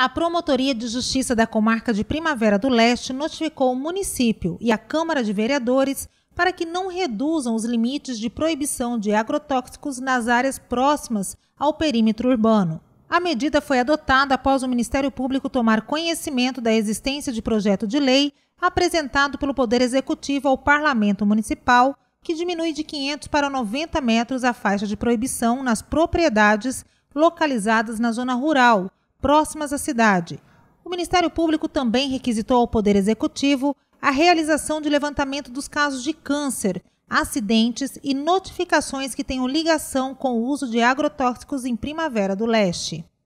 A Promotoria de Justiça da Comarca de Primavera do Leste notificou o município e a Câmara de Vereadores para que não reduzam os limites de proibição de agrotóxicos nas áreas próximas ao perímetro urbano. A medida foi adotada após o Ministério Público tomar conhecimento da existência de projeto de lei apresentado pelo Poder Executivo ao Parlamento Municipal, que diminui de 500 para 90 metros a faixa de proibição nas propriedades localizadas na zona rural próximas à cidade. O Ministério Público também requisitou ao Poder Executivo a realização de levantamento dos casos de câncer, acidentes e notificações que tenham ligação com o uso de agrotóxicos em Primavera do Leste.